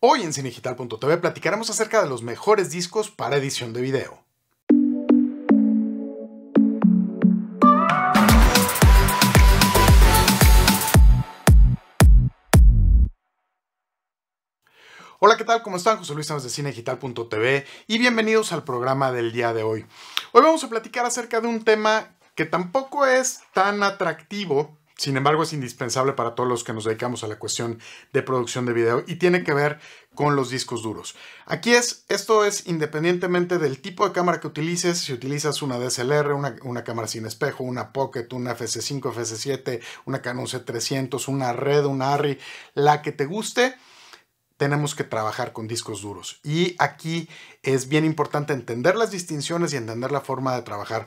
Hoy en cinegital.tv platicaremos acerca de los mejores discos para edición de video. Hola, ¿qué tal? ¿Cómo están? José Luis Sánchez de Cinegital.tv y bienvenidos al programa del día de hoy. Hoy vamos a platicar acerca de un tema que tampoco es tan atractivo sin embargo, es indispensable para todos los que nos dedicamos a la cuestión de producción de video y tiene que ver con los discos duros. Aquí es, esto es independientemente del tipo de cámara que utilices, si utilizas una DSLR, una, cámara sin espejo, una Pocket, una FC5, FC7, una Canon C300, una Red, una ARRI, la que te guste, tenemos que trabajar con discos duros. Y aquí es bien importante entender las distinciones y entender la forma de trabajar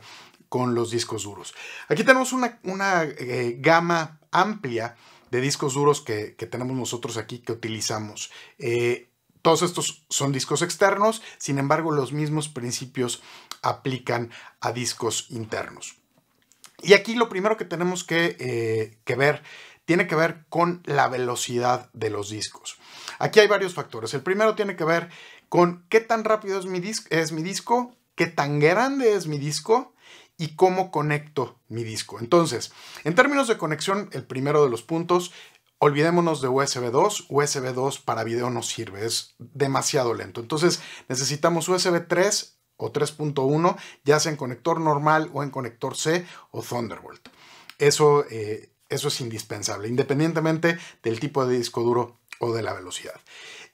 con los discos duros. Aquí tenemos una, eh, gama amplia de discos duros que, tenemos nosotros aquí que utilizamos. Eh, todos estos son discos externos, sin embargo los mismos principios aplican a discos internos. Y aquí lo primero que tenemos eh, que, ver tiene que ver con la velocidad de los discos. Aquí hay varios factores. El primero tiene que ver con qué tan rápido es mi, es mi disco, qué tan grande es mi disco, y cómo conecto mi disco. Entonces, en términos de conexión, el primero de los puntos, olvidémonos de USB 2. USB 2 para video no sirve, es demasiado lento. Entonces, necesitamos USB 3 o 3.1, ya sea en conector normal o en conector C o Thunderbolt. Eso, eh, eso es indispensable, independientemente del tipo de disco duro o de la velocidad.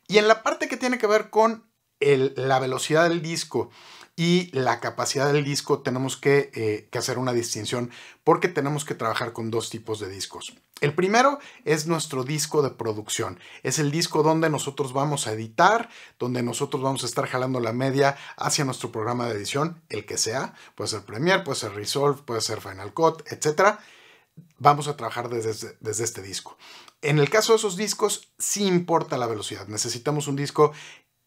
Y en la parte que tiene que ver con la velocidad del disco y la capacidad del disco tenemos eh, que, hacer una distinción porque tenemos que trabajar con dos tipos de discos. El primero es nuestro disco de producción. Es el disco donde nosotros vamos a editar, donde nosotros vamos a estar jalando la media hacia nuestro programa de edición, el que sea. Puede ser Premiere, puede ser Resolve, puede ser Final Cut, etc. Vamos a trabajar desde, desde este disco. En el caso de esos discos, sí importa la velocidad. Necesitamos un disco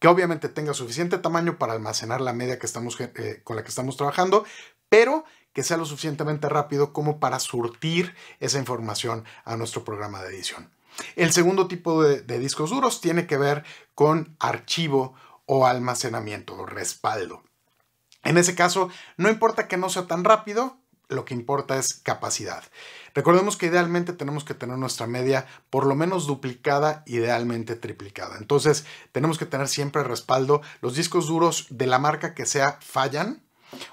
que obviamente tenga suficiente tamaño para almacenar la media que estamos, eh, con la que estamos trabajando, pero que sea lo suficientemente rápido como para surtir esa información a nuestro programa de edición. El segundo tipo de discos duros tiene que ver con archivo o almacenamiento o respaldo. En ese caso, no importa que no sea tan rápido, lo que importa es capacidad. Recordemos que idealmente tenemos que tener nuestra media por lo menos duplicada, idealmente triplicada. Entonces tenemos que tener siempre respaldo. Los discos duros de la marca que sea fallan.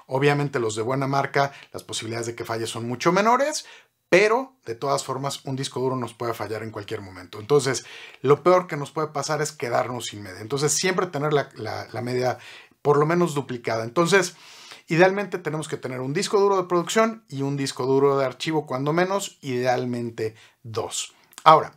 Obviamente los de buena marca, las posibilidades de que falle son mucho menores, pero de todas formas un disco duro nos puede fallar en cualquier momento. Entonces lo peor que nos puede pasar es quedarnos sin media. Entonces siempre tener la, la media por lo menos duplicada. Entonces Idealmente tenemos que tener un disco duro de producción y un disco duro de archivo cuando menos, idealmente dos. Ahora,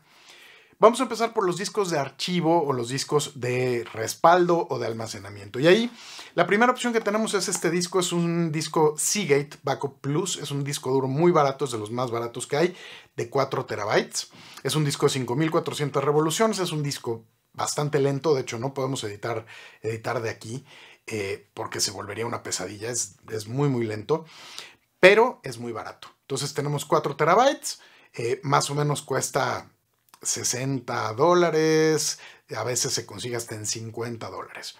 vamos a empezar por los discos de archivo o los discos de respaldo o de almacenamiento. Y ahí la primera opción que tenemos es este disco, es un disco Seagate Backup Plus, es un disco duro muy barato, es de los más baratos que hay, de 4 terabytes. Es un disco de 5400 revoluciones, es un disco bastante lento, de hecho no podemos editar, editar de aquí. Eh, porque se volvería una pesadilla, es, muy muy lento, pero es muy barato. Entonces tenemos 4 terabytes, eh, más o menos cuesta 60 dólares, a veces se consigue hasta en 50 dólares.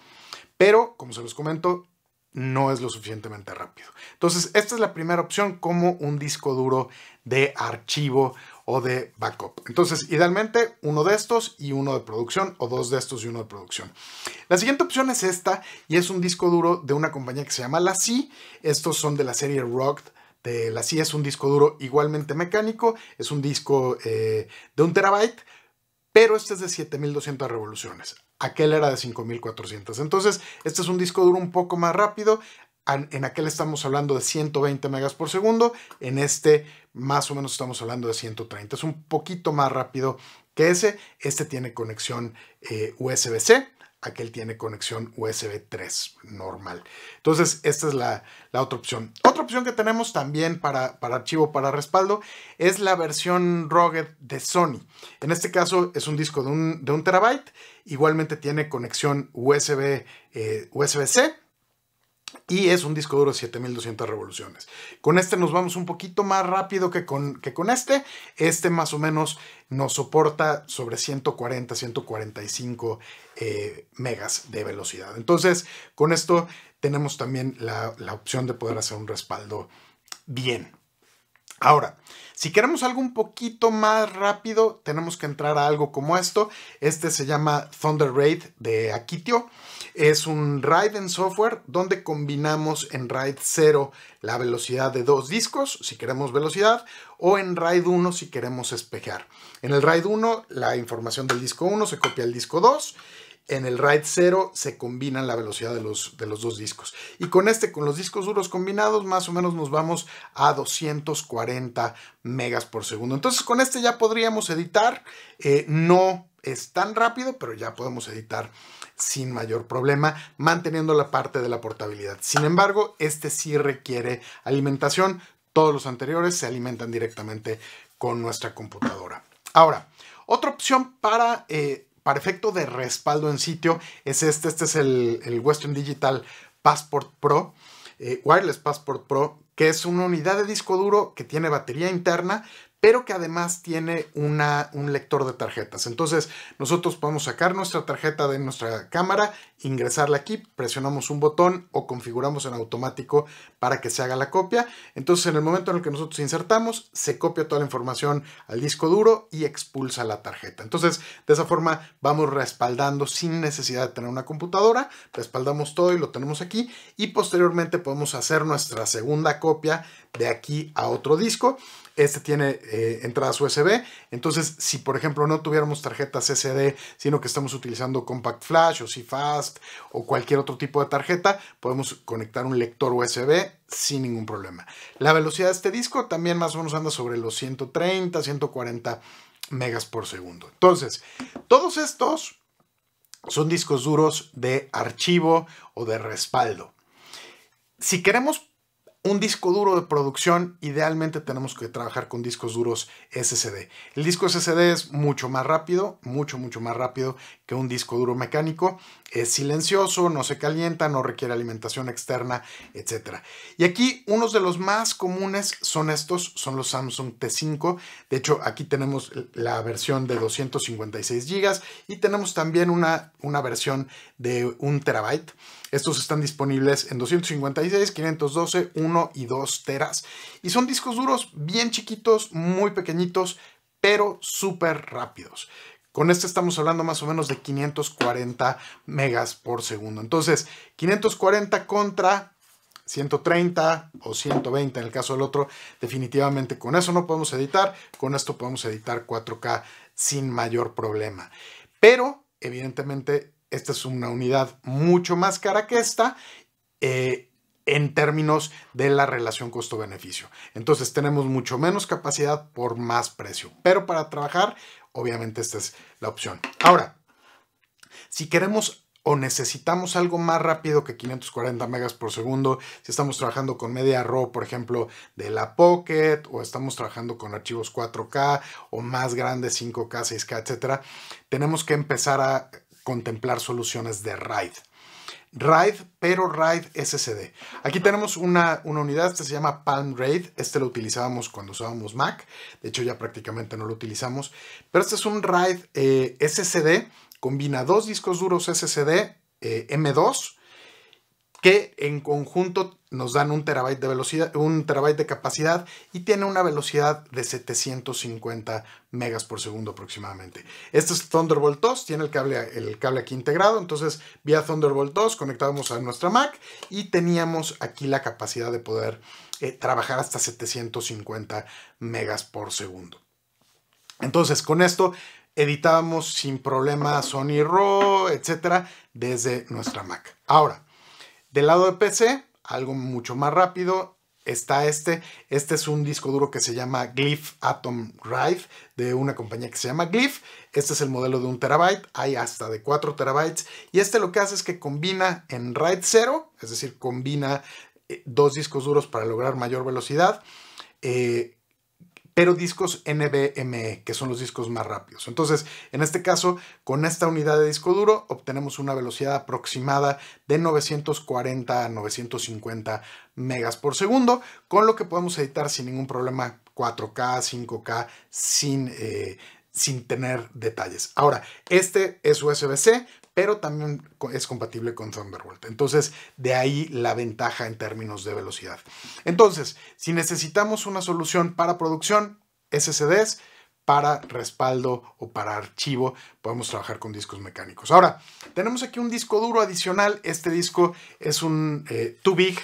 Pero, como se los comento, no es lo suficientemente rápido. Entonces, esta es la primera opción como un disco duro de archivo o de backup. Entonces, idealmente uno de estos y uno de producción o dos de estos y uno de producción. La siguiente opción es esta y es un disco duro de una compañía que se llama La C. Estos son de la serie Rock de La C. Es un disco duro igualmente mecánico, es un disco eh, de un terabyte, pero este es de 7200 revoluciones. Aquel era de 5400. Entonces, este es un disco duro un poco más rápido en aquel estamos hablando de 120 megas por segundo, en este más o menos estamos hablando de 130. Es un poquito más rápido que ese. Este tiene conexión eh, USB-C, aquel tiene conexión USB 3 normal. Entonces, esta es la, otra opción. Otra opción que tenemos también para, para archivo, para respaldo, es la versión rugged de Sony. En este caso es un disco de un, de terabyte, igualmente tiene conexión USB, eh, USB-C y es un disco duro de 7200 revoluciones. Con este nos vamos un poquito más rápido que con, este. Este más o menos nos soporta sobre 140, 145 eh, megas de velocidad. Entonces, con esto tenemos también la, la opción de poder hacer un respaldo bien. Ahora, si queremos algo un poquito más rápido, tenemos que entrar a algo como esto. Este se llama Thunder Raid de Akitio. Es un RAID en software donde combinamos en RAID 0 la velocidad de dos discos, si queremos velocidad, o en RAID 1 si queremos espejear. En el RAID 1 la información del disco 1 se copia al disco 2 en el RAID 0 se combinan la velocidad de los, de los dos discos. Y con este, con los discos duros combinados, más o menos nos vamos a 240 megas por segundo. Entonces con este ya podríamos editar, eh, no es tan rápido, pero ya podemos editar sin mayor problema, manteniendo la parte de la portabilidad. Sin embargo, este sí requiere alimentación. Todos los anteriores se alimentan directamente con nuestra computadora. Ahora, otra opción para eh, para efecto de respaldo en sitio es este, este es el, Western Digital Passport Pro, eh, Wireless Passport Pro, que es una unidad de disco duro que tiene batería interna, pero que además tiene una, un lector de tarjetas. Entonces nosotros podemos sacar nuestra tarjeta de nuestra cámara, ingresarla aquí, presionamos un botón o configuramos en automático para que se haga la copia. Entonces en el momento en el que nosotros insertamos, se copia toda la información al disco duro y expulsa la tarjeta. Entonces de esa forma vamos respaldando sin necesidad de tener una computadora, respaldamos todo y lo tenemos aquí y posteriormente podemos hacer nuestra segunda copia de aquí a otro disco este tiene eh, entradas USB. Entonces, si por ejemplo no tuviéramos tarjetas SD, sino que estamos utilizando Compact Flash o CFast o cualquier otro tipo de tarjeta, podemos conectar un lector USB sin ningún problema. La velocidad de este disco también más o menos anda sobre los 130, 140 megas por segundo. Entonces, todos estos son discos duros de archivo o de respaldo. Si queremos un disco duro de producción, idealmente tenemos que trabajar con discos duros SSD. El disco SSD es mucho más rápido, mucho, mucho más rápido un disco duro mecánico. Es silencioso, no se calienta, no requiere alimentación externa, etcétera Y aquí unos de los más comunes son estos, son los Samsung T5. De hecho, aquí tenemos la versión de 256 GB y tenemos también una, una versión de 1 terabyte. Estos están disponibles en 256, 512, 1 y 2 teras. Y son discos duros bien chiquitos, muy pequeñitos, pero súper rápidos. Con este estamos hablando más o menos de 540 megas por segundo. Entonces, 540 contra 130 o 120 en el caso del otro, definitivamente con eso no podemos editar, con esto podemos editar 4K sin mayor problema. Pero, evidentemente, esta es una unidad mucho más cara que esta. Eh, en términos de la relación costo-beneficio. Entonces tenemos mucho menos capacidad por más precio, pero para trabajar, obviamente esta es la opción. Ahora, si queremos o necesitamos algo más rápido que 540 megas por segundo, si estamos trabajando con media RAW, por ejemplo, de la Pocket, o estamos trabajando con archivos 4K o más grandes 5K, 6K, etc., tenemos que empezar a contemplar soluciones de RAID. RAID, pero RAID SSD. Aquí tenemos una, unidad, que se llama Palm RAID, este lo utilizábamos cuando usábamos Mac, de hecho ya prácticamente no lo utilizamos, pero este es un RAID eh, SSD, combina dos discos duros SSD eh, M2, que en conjunto nos dan un terabyte de velocidad, un terabyte de capacidad y tiene una velocidad de 750 megas por segundo aproximadamente. Este es Thunderbolt 2, tiene el cable, el cable aquí integrado, entonces vía Thunderbolt 2 conectábamos a nuestra Mac y teníamos aquí la capacidad de poder eh, trabajar hasta 750 megas por segundo. Entonces con esto editábamos sin problema Sony Raw, etcétera, desde nuestra Mac. Ahora del lado de PC, algo mucho más rápido, está este. Este es un disco duro que se llama Glyph Atom Drive de una compañía que se llama Glyph. Este es el modelo de un terabyte, hay hasta de 4 terabytes. Y este lo que hace es que combina en RAID 0, es decir, combina eh, dos discos duros para lograr mayor velocidad. Eh, pero discos NVMe, que son los discos más rápidos. Entonces, en este caso, con esta unidad de disco duro obtenemos una velocidad aproximada de 940 a 950 megas por segundo, con lo que podemos editar sin ningún problema 4K, 5K, sin... Eh, sin tener detalles. Ahora, este es USB-C, pero también es compatible con Thunderbolt. Entonces, de ahí la ventaja en términos de velocidad. Entonces, si necesitamos una solución para producción, SSDs, para respaldo o para archivo, podemos trabajar con discos mecánicos. Ahora, tenemos aquí un disco duro adicional. Este disco es un eh, Too Big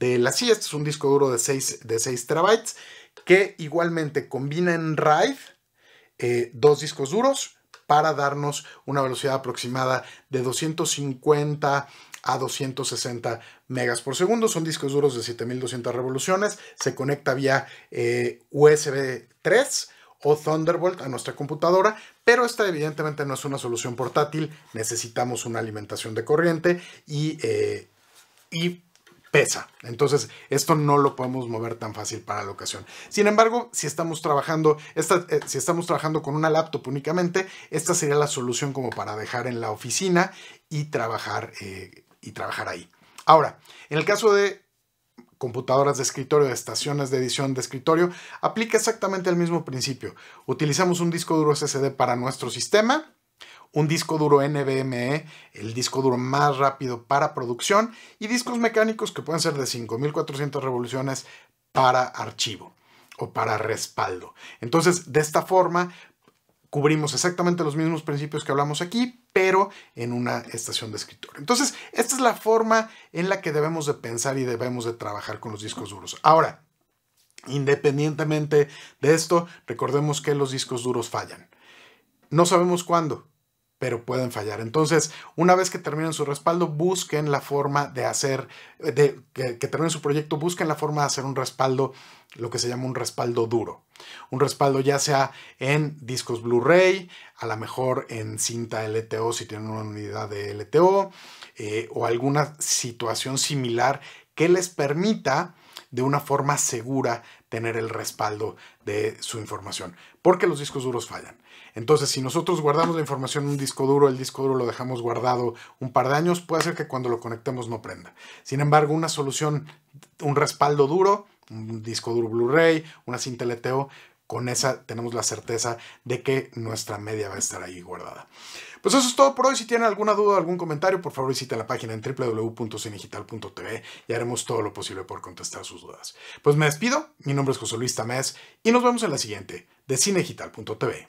de la CIA. Este es un disco duro de 6, de terabytes que igualmente combina en RAID eh, dos discos duros para darnos una velocidad aproximada de 250 a 260 megas por segundo. Son discos duros de 7200 revoluciones. Se conecta vía eh, USB 3 o Thunderbolt a nuestra computadora, pero esta evidentemente no es una solución portátil. Necesitamos una alimentación de corriente y, eh, y pesa. Entonces, esto no lo podemos mover tan fácil para la ocasión. Sin embargo, si estamos trabajando, eh, si estamos trabajando con una laptop únicamente, esta sería la solución como para dejar en la oficina y trabajar, eh, y trabajar ahí. Ahora, en el caso de computadoras de escritorio, de estaciones de edición de escritorio, aplica exactamente el mismo principio. Utilizamos un disco duro SSD para nuestro sistema un disco duro NVMe, el disco duro más rápido para producción, y discos mecánicos que pueden ser de 5400 revoluciones para archivo o para respaldo. Entonces, de esta forma, cubrimos exactamente los mismos principios que hablamos aquí, pero en una estación de escritorio. Entonces, esta es la forma en la que debemos de pensar y debemos de trabajar con los discos duros. Ahora, independientemente de esto, recordemos que los discos duros fallan. No sabemos cuándo, pero pueden fallar. Entonces, una vez que terminen su respaldo, busquen la forma de hacer, de, que, terminen su proyecto, busquen la forma de hacer un respaldo, lo que se llama un respaldo duro. Un respaldo ya sea en discos Blu-ray, a lo mejor en cinta LTO si tienen una unidad de LTO, eh, o alguna situación similar que les permita de una forma segura tener el respaldo de su información, porque los discos duros fallan. Entonces, si nosotros guardamos la información en un disco duro, el disco duro lo dejamos guardado un par de años, puede ser que cuando lo conectemos no prenda. Sin embargo, una solución, un respaldo duro, un disco duro Blu-ray, una cinta LTO, con esa tenemos la certeza de que nuestra media va a estar ahí guardada. Pues eso es todo por hoy. Si tienen alguna duda o algún comentario, por favor visiten la página en www.cinegital.tv y haremos todo lo posible por contestar sus dudas. Pues me despido, mi nombre es José Luis Tamés y nos vemos en la siguiente de cinegital.tv.